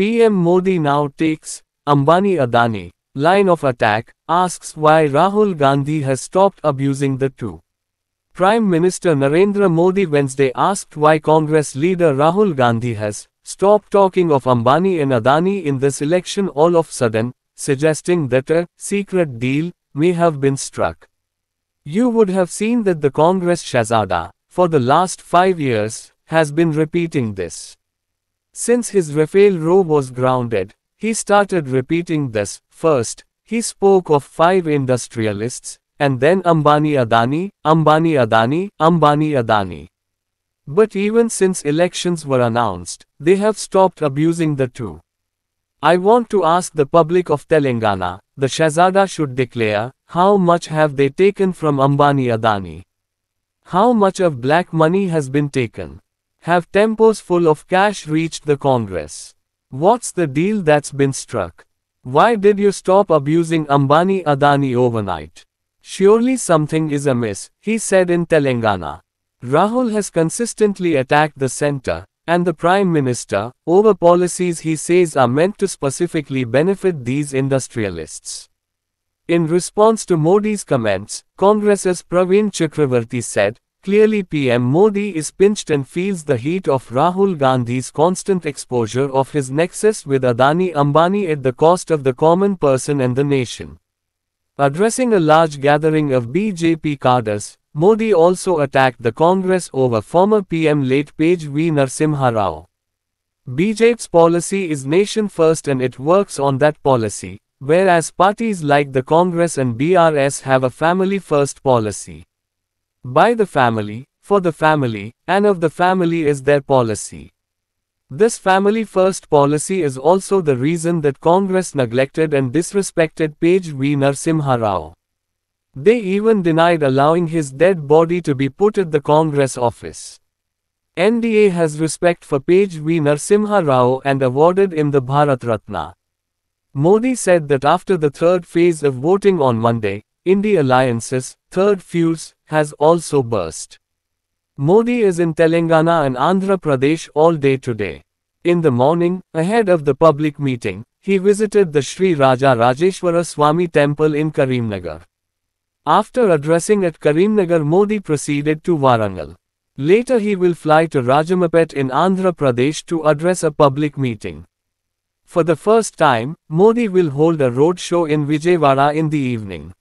PM Modi now takes Ambani Adani line of attack, asks why Rahul Gandhi has stopped abusing the two. Prime Minister Narendra Modi Wednesday asked why Congress leader Rahul Gandhi has stopped talking of Ambani and Adani in this election all of sudden, suggesting that a secret deal may have been struck. You would have seen that the Congress Shazada, for the last five years, has been repeating this. Since his Raphael row was grounded, he started repeating this. First, he spoke of five industrialists, and then Ambani Adani, Ambani Adani, Ambani Adani. But even since elections were announced, they have stopped abusing the two. I want to ask the public of Telangana, the Shazada should declare, how much have they taken from Ambani Adani? How much of black money has been taken? have tempos full of cash reached the Congress? What's the deal that's been struck? Why did you stop abusing Ambani Adani overnight? Surely something is amiss, he said in Telangana. Rahul has consistently attacked the centre and the Prime Minister over policies he says are meant to specifically benefit these industrialists. In response to Modi's comments, Congress's Praveen Chakravarti said, Clearly PM Modi is pinched and feels the heat of Rahul Gandhi's constant exposure of his nexus with Adani Ambani at the cost of the common person and the nation. Addressing a large gathering of BJP cadres, Modi also attacked the Congress over former PM late Page V Narsimha Rao. BJP's policy is nation first and it works on that policy, whereas parties like the Congress and BRS have a family first policy. By the family, for the family, and of the family is their policy. This family first policy is also the reason that Congress neglected and disrespected Page V. Narsimha Rao. They even denied allowing his dead body to be put at the Congress office. NDA has respect for Page V. Narsimha Rao and awarded him the Bharat Ratna. Modi said that after the third phase of voting on Monday, India alliances, third fuse, has also burst. Modi is in Telangana and Andhra Pradesh all day today. In the morning, ahead of the public meeting, he visited the Sri Raja Rajeshwara Swami temple in Karimnagar. After addressing at Karimnagar, Modi proceeded to Warangal. Later he will fly to Rajamapet in Andhra Pradesh to address a public meeting. For the first time, Modi will hold a roadshow in Vijayawada in the evening.